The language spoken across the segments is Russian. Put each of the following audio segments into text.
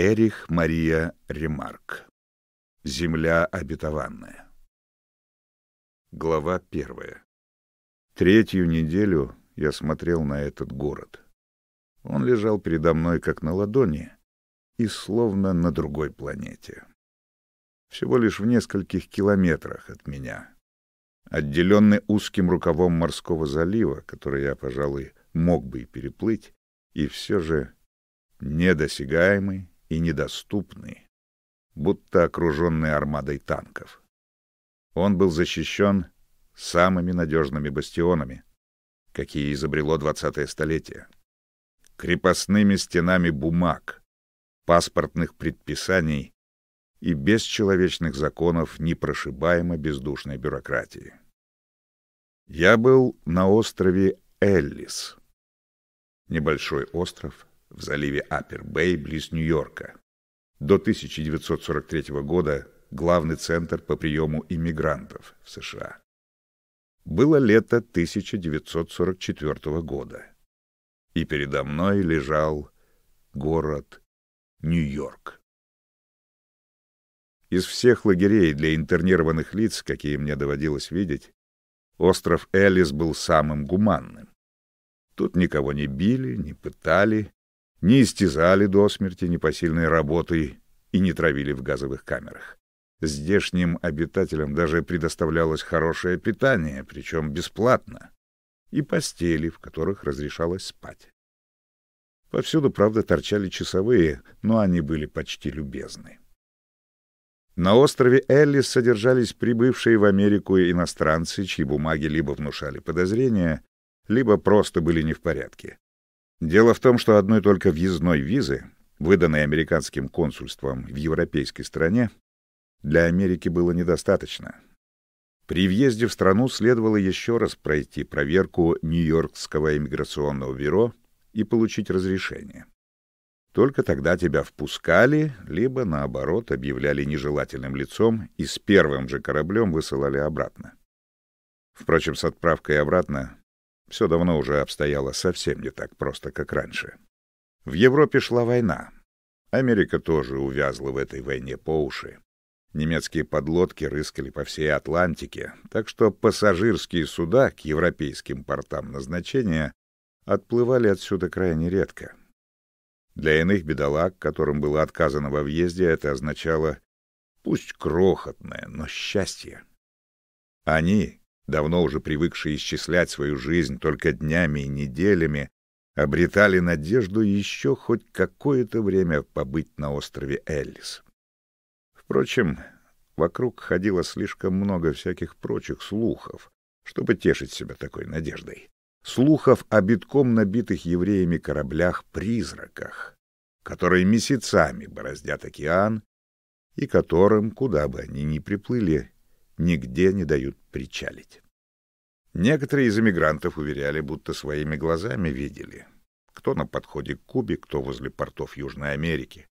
Эрих Мария Ремарк. Земля обетованная. Глава первая. Третью неделю я смотрел на этот город. Он лежал передо мной как на ладони и словно на другой планете. Всего лишь в нескольких километрах от меня. Отделенный узким рукавом морского залива, который я, пожалуй, мог бы и переплыть, и все же недосягаемый, и недоступны, будто окруженный армадой танков. Он был защищен самыми надежными бастионами, какие изобрело 20-е столетие, крепостными стенами бумаг, паспортных предписаний и бесчеловечных законов непрошибаемо бездушной бюрократии. Я был на острове Эллис. Небольшой остров — в заливе Апер-Бэй близ Нью-Йорка. До 1943 года главный центр по приему иммигрантов в США. Было лето 1944 года, и передо мной лежал город Нью-Йорк. Из всех лагерей для интернированных лиц, какие мне доводилось видеть, остров Элис был самым гуманным. Тут никого не били, не пытали, не истязали до смерти непосильной работой и не травили в газовых камерах. Здешним обитателям даже предоставлялось хорошее питание, причем бесплатно, и постели, в которых разрешалось спать. Повсюду, правда, торчали часовые, но они были почти любезны. На острове Эллис содержались прибывшие в Америку иностранцы, чьи бумаги либо внушали подозрения, либо просто были не в порядке. Дело в том, что одной только въездной визы, выданной американским консульством в европейской стране, для Америки было недостаточно. При въезде в страну следовало еще раз пройти проверку Нью-Йоркского иммиграционного бюро и получить разрешение. Только тогда тебя впускали, либо, наоборот, объявляли нежелательным лицом и с первым же кораблем высылали обратно. Впрочем, с отправкой обратно все давно уже обстояло совсем не так просто, как раньше. В Европе шла война. Америка тоже увязла в этой войне по уши. Немецкие подлодки рыскали по всей Атлантике, так что пассажирские суда к европейским портам назначения отплывали отсюда крайне редко. Для иных бедолаг, которым было отказано во въезде, это означало пусть крохотное, но счастье. Они, давно уже привыкшие исчислять свою жизнь только днями и неделями, обретали надежду еще хоть какое-то время побыть на острове Эллис. Впрочем, вокруг ходило слишком много всяких прочих слухов, чтобы тешить себя такой надеждой. Слухов о битком набитых евреями кораблях-призраках, которые месяцами бороздят океан и которым, куда бы они ни приплыли, нигде не дают причалить. Некоторые из эмигрантов уверяли, будто своими глазами видели. Кто на подходе к Кубе, кто возле портов Южной Америки.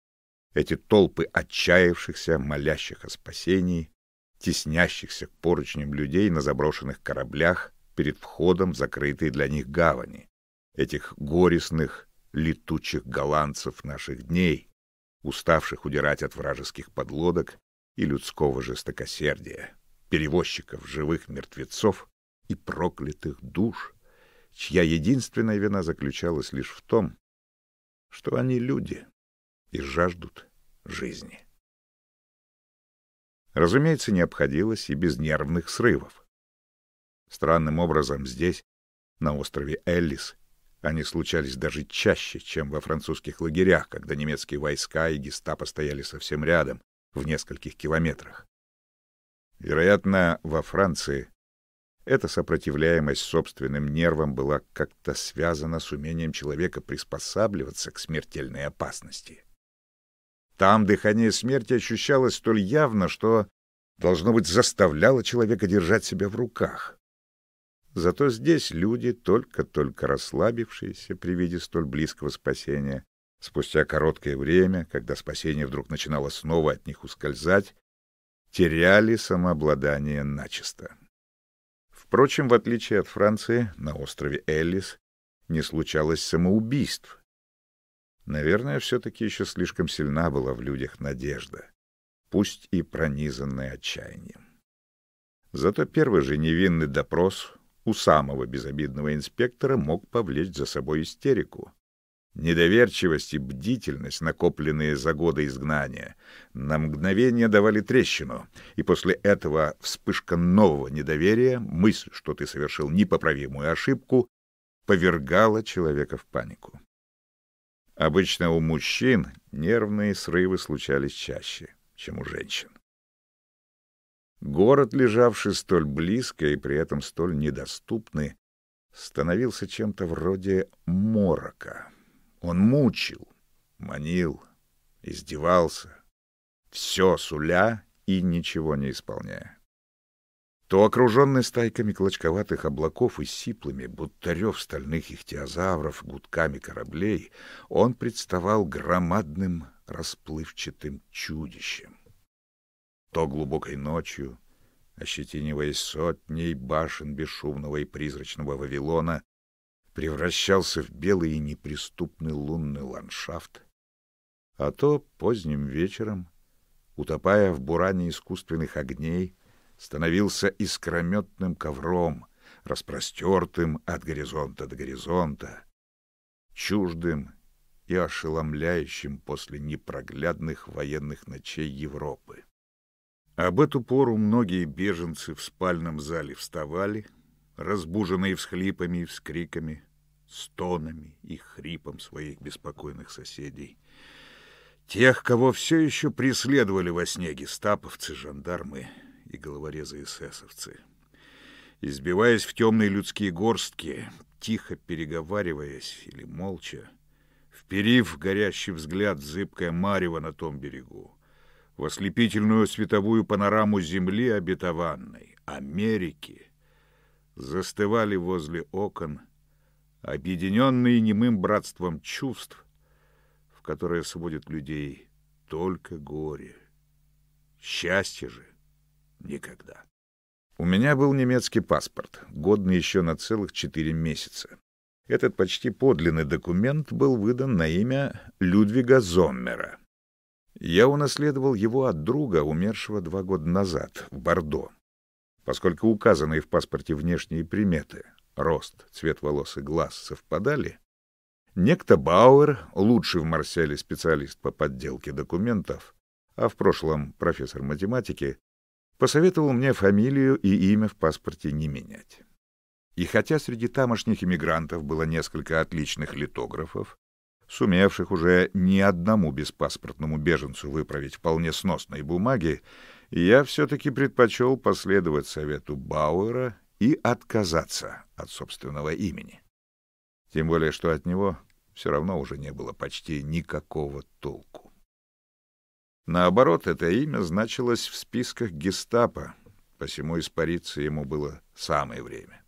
Эти толпы отчаявшихся, молящих о спасении, теснящихся к поручням людей на заброшенных кораблях перед входом в закрытые для них гавани. Этих горестных, летучих голландцев наших дней, уставших удирать от вражеских подлодок и людского жестокосердия, перевозчиков живых мертвецов, и проклятых душ, чья единственная вина заключалась лишь в том, что они люди и жаждут жизни. Разумеется, не обходилось и без нервных срывов. Странным образом здесь, на острове Эллис, они случались даже чаще, чем во французских лагерях, когда немецкие войска и гестапо стояли совсем рядом, в нескольких километрах. Вероятно, во Франции эта сопротивляемость собственным нервам была как-то связана с умением человека приспосабливаться к смертельной опасности. Там дыхание смерти ощущалось столь явно, что, должно быть, заставляло человека держать себя в руках. Зато здесь люди, только-только расслабившиеся при виде столь близкого спасения, спустя короткое время, когда спасение вдруг начинало снова от них ускользать, теряли самообладание начисто. Впрочем, в отличие от Франции, на острове Эллис не случалось самоубийств. Наверное, все-таки еще слишком сильна была в людях надежда, пусть и пронизанная отчаянием. Зато первый же невинный допрос у самого безобидного инспектора мог повлечь за собой истерику. Недоверчивость и бдительность, накопленные за годы изгнания, на мгновение давали трещину, и после этого вспышка нового недоверия, мысль, что ты совершил непоправимую ошибку, повергала человека в панику. Обычно у мужчин нервные срывы случались чаще, чем у женщин. Город, лежавший столь близко и при этом столь недоступный, становился чем-то вроде морока — он мучил, манил, издевался, все суля и ничего не исполняя. То окруженный стайками клочковатых облаков и сиплыми, будто рев стальных ихтиозавров, гудками кораблей, он представал громадным расплывчатым чудищем. То глубокой ночью, ощетиниваясь сотней башен бесшумного и призрачного Вавилона, превращался в белый и неприступный лунный ландшафт, а то поздним вечером, утопая в буране искусственных огней, становился искрометным ковром, распростертым от горизонта до горизонта, чуждым и ошеломляющим после непроглядных военных ночей Европы. Об эту пору многие беженцы в спальном зале вставали — разбуженные всхлипами и вскриками, стонами и хрипом своих беспокойных соседей. Тех, кого все еще преследовали во сне гестаповцы, жандармы и головорезы-эсэсовцы. Избиваясь в темные людские горстки, тихо переговариваясь или молча, вперив горящий взгляд в зыбкое марево на том берегу, в ослепительную световую панораму земли обетованной, Америки — застывали возле окон, объединенные немым братством чувств, в которое сводит людей только горе. Счастье же никогда. У меня был немецкий паспорт, годный еще на целых четыре месяца. Этот почти подлинный документ был выдан на имя Людвига Зоммера. Я унаследовал его от друга, умершего два года назад, в Бордо. Поскольку указанные в паспорте внешние приметы — рост, цвет волос и глаз — совпадали, некто Бауэр, лучший в Марселе специалист по подделке документов, а в прошлом профессор математики, посоветовал мне фамилию и имя в паспорте не менять. И хотя среди тамошних иммигрантов было несколько отличных литографов, сумевших уже ни одному беспаспортному беженцу выправить вполне сносные бумаги, я все-таки предпочел последовать совету Бауэра и отказаться от собственного имени. Тем более, что от него все равно уже не было почти никакого толку. Наоборот, это имя значилось в списках гестапо, посему испариться ему было самое время.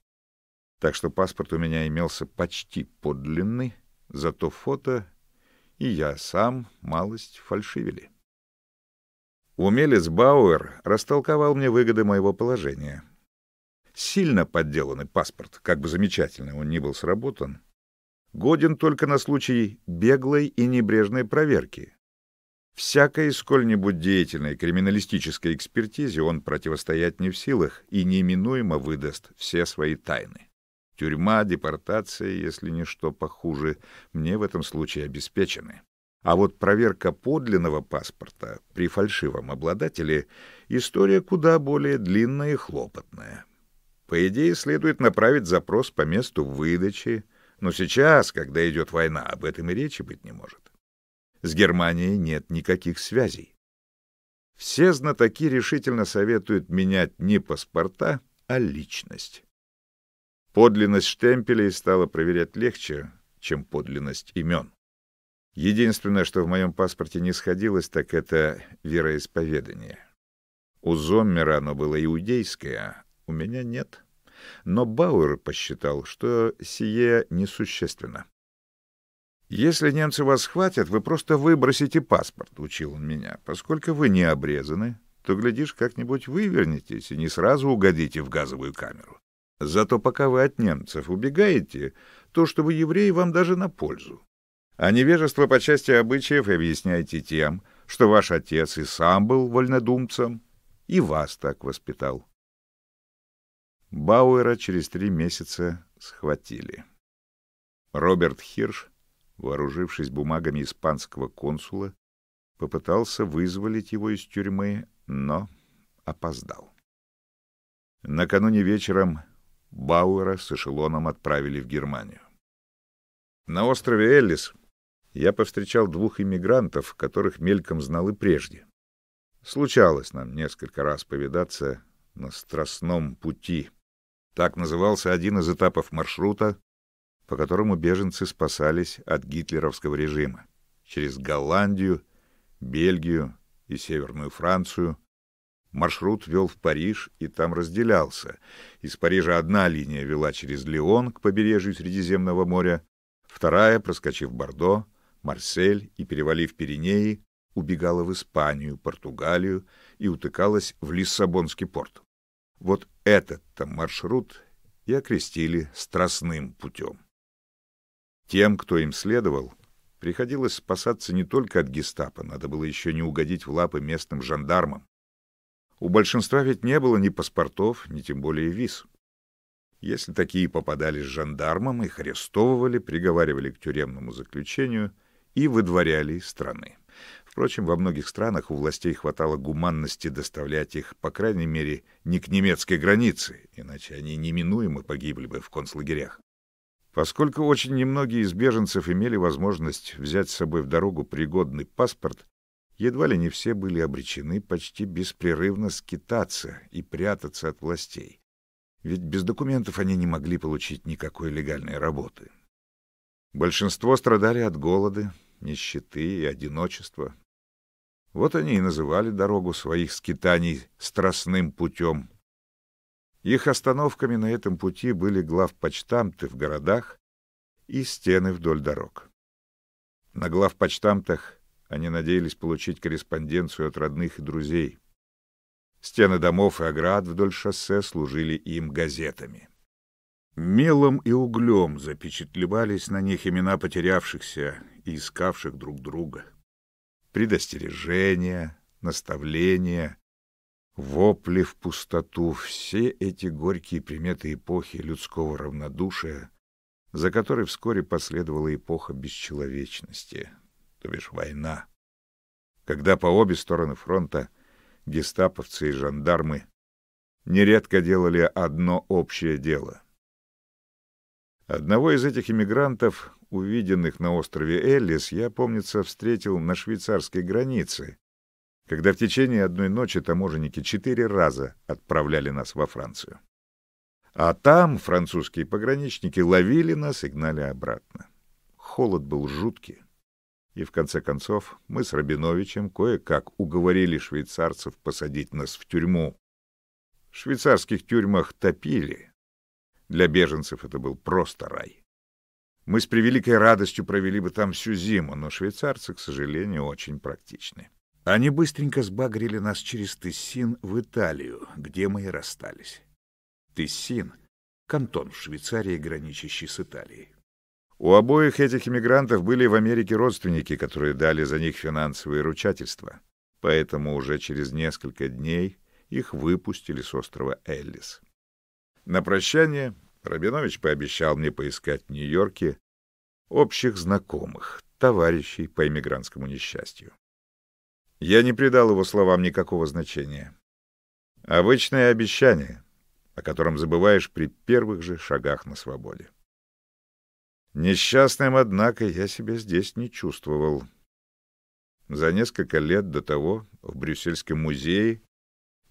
Так что паспорт у меня имелся почти подлинный, зато фото и я сам малость фальшивили. Умелец Бауэр растолковал мне выгоды моего положения. Сильно подделанный паспорт, как бы замечательно он ни был сработан, годен только на случай беглой и небрежной проверки. Всякой сколь-нибудь деятельной криминалистической экспертизе он противостоять не в силах и неминуемо выдаст все свои тайны. Тюрьма, депортация, если не что похуже, мне в этом случае обеспечены. А вот проверка подлинного паспорта при фальшивом обладателе — история куда более длинная и хлопотная. По идее, следует направить запрос по месту выдачи, но сейчас, когда идет война, об этом и речи быть не может. С Германией нет никаких связей. Все знатоки решительно советуют менять не паспорта, а личность. Подлинность штемпелей стало проверять легче, чем подлинность имен. Единственное, что в моем паспорте не сходилось, так это вероисповедание. У Зоммера оно было иудейское, а у меня нет. Но Бауэр посчитал, что сие несущественно. «Если немцы вас схватят, вы просто выбросите паспорт», — учил он меня. «Поскольку вы не обрезаны, то, глядишь, как-нибудь вывернетесь и не сразу угодите в газовую камеру. Зато пока вы от немцев убегаете, то, что вы еврей, вам даже на пользу. А невежество по части обычаев объясняйте тем, что ваш отец и сам был вольнодумцем, и вас так воспитал. Бауэра через три месяца схватили. Роберт Хирш, вооружившись бумагами испанского консула, попытался вызволить его из тюрьмы, но опоздал. Накануне вечером Бауэра с эшелоном отправили в Германию. На острове Эллис я повстречал двух иммигрантов, которых мельком знал и прежде. Случалось нам несколько раз повидаться на Страстном пути. Так назывался один из этапов маршрута, по которому беженцы спасались от гитлеровского режима. Через Голландию, Бельгию и Северную Францию. Маршрут вел в Париж и там разделялся. Из Парижа одна линия вела через Лион к побережью Средиземного моря, вторая, проскочив Бордо, Марсель и, перевалив Пиренеи, убегала в Испанию, Португалию и утыкалась в Лиссабонский порт. Вот этот-то маршрут и окрестили Страстным путем. Тем, кто им следовал, приходилось спасаться не только от гестапо, надо было еще не угодить в лапы местным жандармам. У большинства ведь не было ни паспортов, ни тем более виз. Если такие попадались жандармам, их арестовывали, приговаривали к тюремному заключению — и выдворяли из страны. Впрочем, во многих странах у властей хватало гуманности доставлять их, по крайней мере, не к немецкой границе, иначе они неминуемо погибли бы в концлагерях. Поскольку очень немногие из беженцев имели возможность взять с собой в дорогу пригодный паспорт, едва ли не все были обречены почти беспрерывно скитаться и прятаться от властей. Ведь без документов они не могли получить никакой легальной работы. Большинство страдали от голода, нищеты и одиночества. Вот они и называли дорогу своих скитаний страстным путем. Их остановками на этом пути были главпочтамты в городах и стены вдоль дорог. На главпочтамтах они надеялись получить корреспонденцию от родных и друзей. Стены домов и оград вдоль шоссе служили им газетами. Мелом и углем запечатлевались на них имена потерявшихся и искавших друг друга. Предостережения, наставления, вопли в пустоту — все эти горькие приметы эпохи людского равнодушия, за которой вскоре последовала эпоха бесчеловечности, то бишь война, когда по обе стороны фронта гестаповцы и жандармы нередко делали одно общее дело — Одного из этих иммигрантов, увиденных на острове Эллис, я, помнится, встретил на швейцарской границе, когда в течение одной ночи таможенники четыре раза отправляли нас во Францию. А там французские пограничники ловили нас и гнали обратно. Холод был жуткий. И в конце концов мы с Рабиновичем кое-как уговорили швейцарцев посадить нас в тюрьму. В швейцарских тюрьмах топили, для беженцев это был просто рай. Мы с превеликой радостью провели бы там всю зиму, но швейцарцы, к сожалению, очень практичны. Они быстренько сбагрили нас через Тессин в Италию, где мы и расстались. Тессин — кантон в Швейцарии, граничащий с Италией. У обоих этих иммигрантов были в Америке родственники, которые дали за них финансовые ручательства. Поэтому уже через несколько дней их выпустили с острова Эллис. На прощание Рабинович пообещал мне поискать в Нью-Йорке общих знакомых, товарищей по эмигрантскому несчастью. Я не придал его словам никакого значения. Обычное обещание, о котором забываешь при первых же шагах на свободе. Несчастным, однако, я себя здесь не чувствовал. За несколько лет до того в Брюссельском музее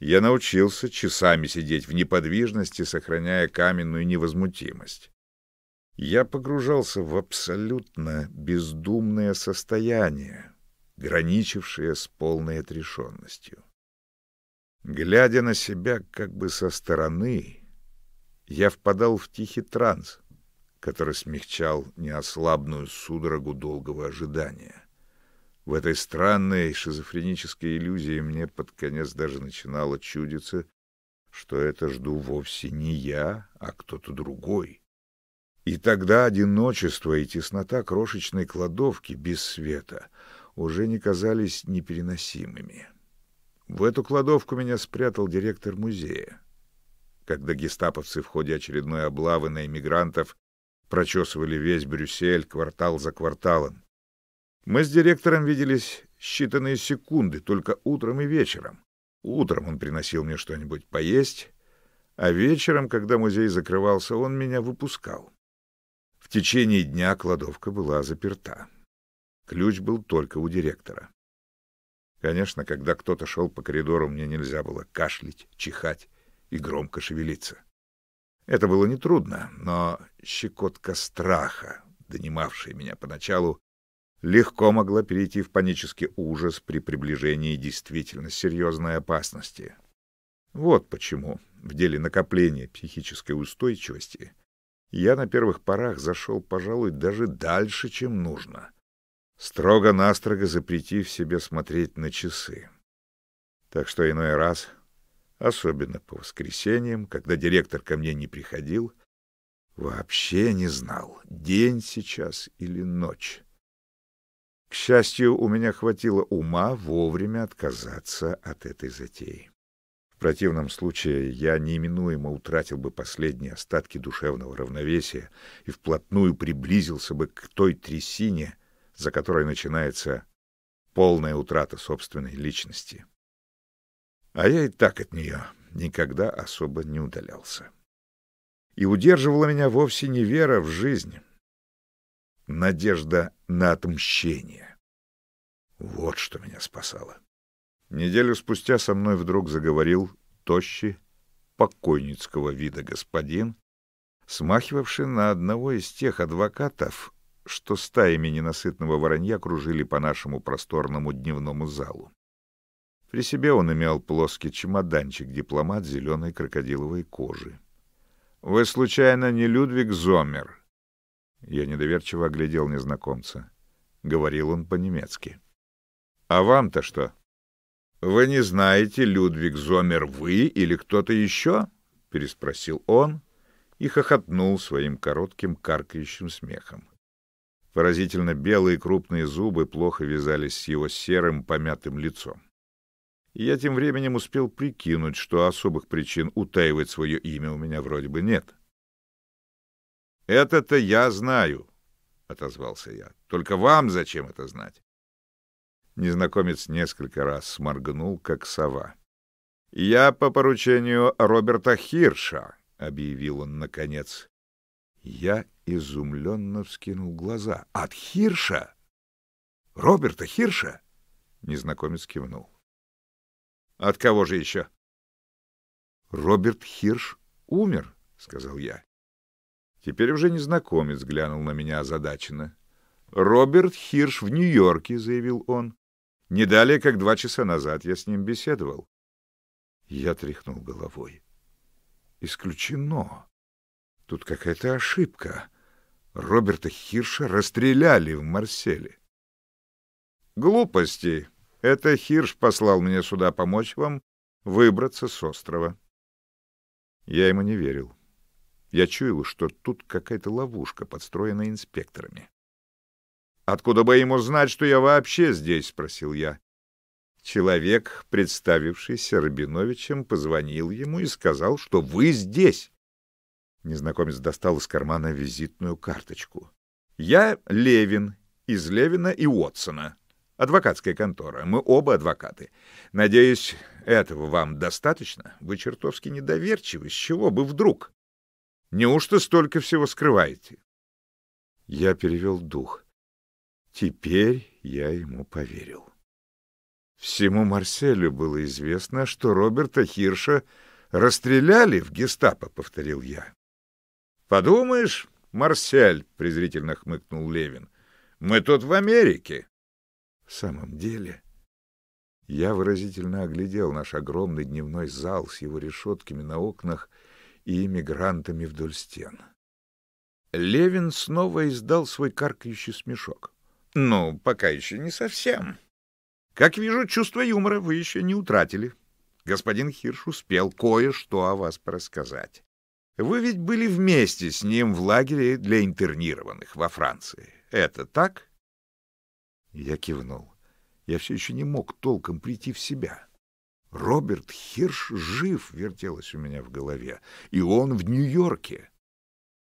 я научился часами сидеть в неподвижности, сохраняя каменную невозмутимость. Я погружался в абсолютно бездумное состояние, граничившее с полной отрешенностью. Глядя на себя как бы со стороны, я впадал в тихий транс, который смягчал неослабную судорогу долгого ожидания. В этой странной шизофренической иллюзии мне под конец даже начинало чудиться, что это жду вовсе не я, а кто-то другой. И тогда одиночество и теснота крошечной кладовки без света уже не казались непереносимыми. В эту кладовку меня спрятал директор музея. Когда гестаповцы в ходе очередной облавы на эмигрантов прочесывали весь Брюссель квартал за кварталом, мы с директором виделись считанные секунды, только утром и вечером. Утром он приносил мне что-нибудь поесть, а вечером, когда музей закрывался, он меня выпускал. В течение дня кладовка была заперта. Ключ был только у директора. Конечно, когда кто-то шел по коридору, мне нельзя было кашлять, чихать и громко шевелиться. Это было нетрудно, но щекотка страха, донимавшая меня поначалу, легко могла перейти в панический ужас при приближении действительно серьезной опасности. Вот почему в деле накопления психической устойчивости я на первых порах зашел, пожалуй, даже дальше, чем нужно, строго-настрого запретив себе смотреть на часы. Так что иной раз, особенно по воскресеньям, когда директор ко мне не приходил, вообще не знал, день сейчас или ночь. К счастью, у меня хватило ума вовремя отказаться от этой затеи. В противном случае я неминуемо утратил бы последние остатки душевного равновесия и вплотную приблизился бы к той трясине, за которой начинается полная утрата собственной личности. А я и так от нее никогда особо не удалялся. И удерживала меня вовсе не вера в жизнь, надежда на отмщение. Вот что меня спасало. Неделю спустя со мной вдруг заговорил тощий, покойницкого вида господин, смахивавший на одного из тех адвокатов, что стаями ненасытного воронья кружили по нашему просторному дневному залу. При себе он имел плоский чемоданчик-дипломат зеленой крокодиловой кожи. — Вы, случайно, не Людвиг Зомер? Я недоверчиво оглядел незнакомца. Говорил он по-немецки. «А вам-то что?» «Вы не знаете, Людвиг Зомер, вы или кто-то еще?» — переспросил он и хохотнул своим коротким каркающим смехом. Поразительно белые крупные зубы плохо вязались с его серым помятым лицом. Я тем временем успел прикинуть, что особых причин утаивать свое имя у меня вроде бы нет. Это-то я знаю, отозвался я. Только вам зачем это знать? Незнакомец несколько раз сморгнул, как сова. Я по поручению Роберта Хирша, объявил он наконец. Я изумленно вскинул глаза. От Хирша? Роберта Хирша? Незнакомец кивнул. От кого же еще? Роберт Хирш умер, сказал я. Теперь уже незнакомец глянул на меня озадаченно. «Роберт Хирш в Нью-Йорке», — заявил он. «Не далее, как два часа назад я с ним беседовал». Я тряхнул головой. «Исключено. Тут какая-то ошибка. Роберта Хирша расстреляли в Марселе». «Глупости. Это Хирш послал мне сюда помочь вам выбраться с острова». Я ему не верил. Я чую, что тут какая-то ловушка, подстроена инспекторами. «Откуда бы ему знать, что я вообще здесь?» — спросил я. Человек, представившийся Рабиновичем, позвонил ему и сказал, что вы здесь. Незнакомец достал из кармана визитную карточку. «Я Левин, из Левина и Уотсона. Адвокатская контора. Мы оба адвокаты. Надеюсь, этого вам достаточно? Вы чертовски недоверчивы. С чего бы вдруг?» Неужто столько всего скрываете? Я перевел дух. Теперь я ему поверил. Всему Марселю было известно, что Роберта Хирша расстреляли в гестапо, — повторил я. — Подумаешь, Марсель, — презрительно хмыкнул Левин, — мы тут в Америке. В самом деле... Я выразительно оглядел наш огромный дневной зал с его решетками на окнах — и мигрантами вдоль стен. Левин снова издал свой каркающий смешок. «Ну, пока еще не совсем. Как вижу, чувство юмора вы еще не утратили. Господин Хирш успел кое-что о вас рассказать. Вы ведь были вместе с ним в лагере для интернированных во Франции. Это так?» Я кивнул. Я все еще не мог толком прийти в себя. Роберт Хирш жив, вертелось у меня в голове, и он в Нью-Йорке.